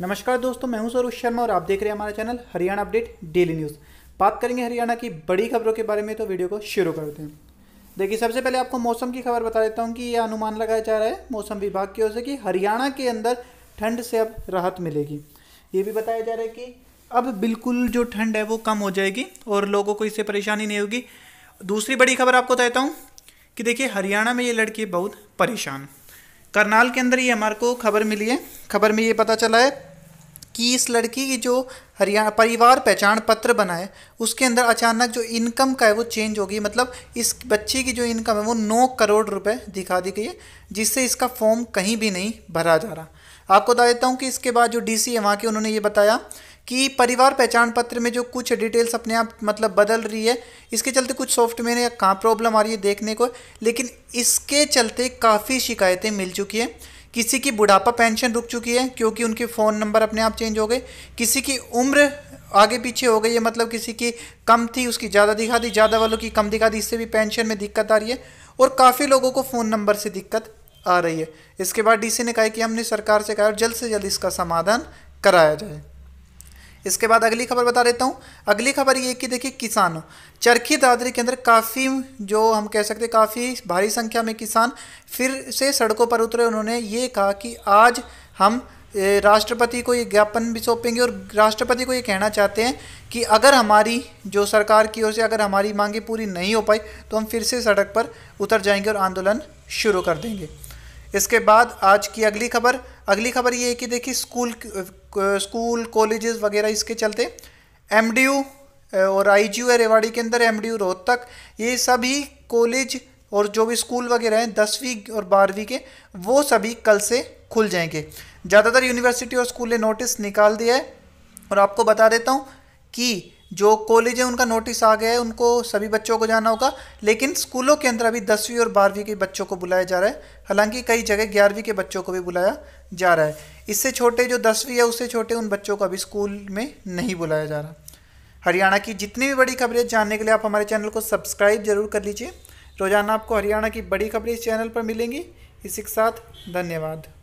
नमस्कार दोस्तों मैं हूं सरोज शर्मा और आप देख रहे हैं हमारा channel Haryana update daily news बात करेंगे हरियाणा की बड़ी खबरों के बारे में तो वीडियो को शुरू करते हैं देखिए सबसे पहले आपको मौसम की खबर बता देता हूं कि यह अनुमान लगाया जा रहा है मौसम विभाग की ओर से कि हरियाणा के अंदर ठंड से अब राहत मिलेगी ये भी बताया जा रहा है कि अब बिल्कुल जो ठंड है वो कम हो जाएगी और लोगों को इससे परेशानी नहीं होगी दूसरी बड़ी खबर आपको देता हूँ कि देखिए हरियाणा में ये लड़की बहुत परेशान करनाल के अंदर ये हमारे को खबर मिली है खबर में ये पता चला है कि इस लड़की की जो हरियाणा परिवार पहचान पत्र बना है उसके अंदर अचानक जो इनकम का है वो चेंज हो गई मतलब इस बच्चे की जो इनकम है वो नौ करोड़ रुपए दिखा दी गई है जिससे इसका फॉर्म कहीं भी नहीं भरा जा रहा आपको बता देता हूँ कि इसके बाद जो डीसी है वहाँ के उन्होंने ये बताया कि परिवार पहचान पत्र में जो कुछ डिटेल्स अपने आप मतलब बदल रही है इसके चलते कुछ सॉफ्टवेयर या कहाँ प्रॉब्लम आ रही है देखने को लेकिन इसके चलते काफ़ी शिकायतें मिल चुकी हैं किसी की बुढ़ापा पेंशन रुक चुकी है क्योंकि उनके फ़ोन नंबर अपने आप चेंज हो गए किसी की उम्र आगे पीछे हो गई है मतलब किसी की कम थी उसकी ज़्यादा दिखा दी ज़्यादा वालों की कम दिखा दी इससे भी पेंशन में दिक्कत आ रही है और काफ़ी लोगों को फ़ोन नंबर से दिक्कत आ रही है इसके बाद डीसी ने कहा कि हमने सरकार से कहा जल्द से जल्द इसका समाधान कराया जाए इसके बाद अगली खबर बता देता हूँ अगली खबर ये कि देखिए किसानों चरखी दादरी के अंदर काफ़ी जो हम कह सकते काफ़ी भारी संख्या में किसान फिर से सड़कों पर उतरे उन्होंने ये कहा कि आज हम राष्ट्रपति को ये ज्ञापन भी सौंपेंगे और राष्ट्रपति को ये कहना चाहते हैं कि अगर हमारी जो सरकार की ओर से अगर हमारी मांगे पूरी नहीं हो पाई तो हम फिर से सड़क पर उतर जाएंगे और आंदोलन शुरू कर देंगे इसके बाद आज की अगली खबर अगली खबर ये है कि देखिए स्कूल स्कूल कॉलेजेस वगैरह इसके चलते एम और आई जी है रेवाड़ी के अंदर एम डी यू रोहतक ये सभी कॉलेज और जो भी स्कूल वगैरह हैं दसवीं और बारहवीं के वो सभी कल से खुल जाएंगे ज़्यादातर यूनिवर्सिटी और स्कूल ने नोटिस निकाल दिया है और आपको बता देता हूँ कि जो कॉलेज है उनका नोटिस आ गया है उनको सभी बच्चों को जाना होगा लेकिन स्कूलों के अंदर अभी दसवीं और बारहवीं के बच्चों को बुलाया जा रहा है हालांकि कई जगह ग्यारहवीं के बच्चों को भी बुलाया जा रहा है इससे छोटे जो दसवीं है उससे छोटे उन बच्चों को अभी स्कूल में नहीं बुलाया जा रहा हरियाणा की जितनी भी बड़ी खबरें जानने के लिए आप हमारे चैनल को सब्सक्राइब जरूर कर लीजिए रोजाना आपको हरियाणा की बड़ी खबरें इस चैनल पर मिलेंगी इसी के साथ धन्यवाद